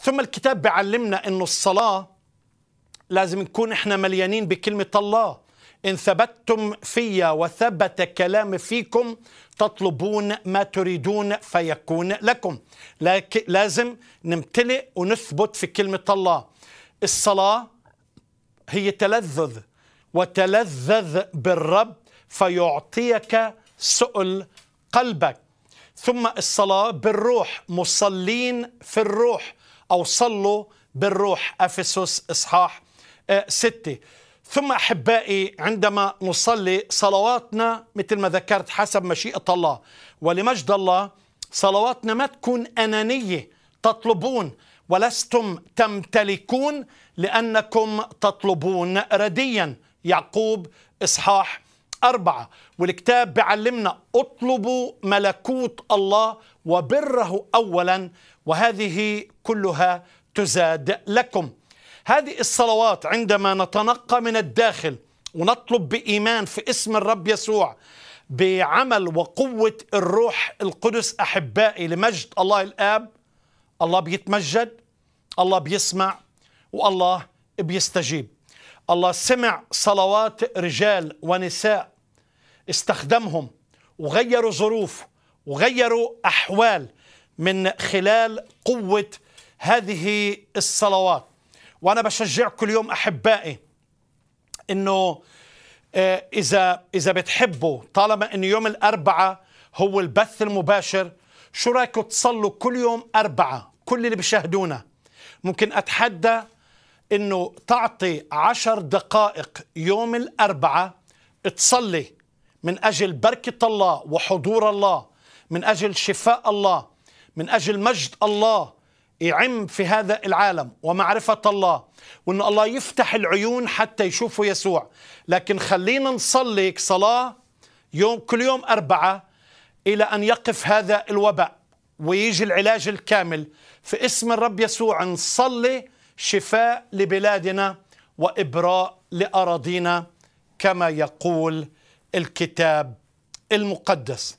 ثم الكتاب بيعلمنا انه الصلاه لازم نكون احنا مليانين بكلمه الله ان ثبتتم فيا وثبت كلام فيكم تطلبون ما تريدون فيكون لكم لكن لازم نمتلئ ونثبت في كلمه الله الصلاه هي تلذذ وتلذذ بالرب فيعطيك سؤل قلبك ثم الصلاه بالروح مصلين في الروح أوصل له بالروح أفسس إصحاح آه، ستة ثم أحبائي عندما نصلي صلواتنا مثل ما ذكرت حسب مشيئة الله ولمجد الله صلواتنا ما تكون أنانية تطلبون ولستم تمتلكون لأنكم تطلبون رديا يعقوب إصحاح أربعة والكتاب بيعلمنا اطلبوا ملكوت الله وبره أولا وهذه كلها تزاد لكم هذه الصلوات عندما نتنقى من الداخل ونطلب بإيمان في اسم الرب يسوع بعمل وقوة الروح القدس أحبائي لمجد الله الآب الله بيتمجد الله بيسمع والله بيستجيب الله سمع صلوات رجال ونساء استخدمهم وغيروا ظروف وغيروا أحوال من خلال قوة هذه الصلوات وأنا بشجعكم اليوم أحبائي أنه آه، إذا إذا بتحبوا طالما أن يوم الأربعة هو البث المباشر شو رايكم تصلوا كل يوم أربعة كل اللي بيشاهدونا ممكن أتحدى أنه تعطي عشر دقائق يوم الأربعة تصلي من أجل بركة الله وحضور الله من أجل شفاء الله من أجل مجد الله يعم في هذا العالم ومعرفة الله وأن الله يفتح العيون حتى يشوفوا يسوع لكن خلينا نصلي صلاة يوم كل يوم أربعة إلى أن يقف هذا الوباء ويجي العلاج الكامل في اسم الرب يسوع نصلي شفاء لبلادنا وإبراء لأراضينا كما يقول الكتاب المقدس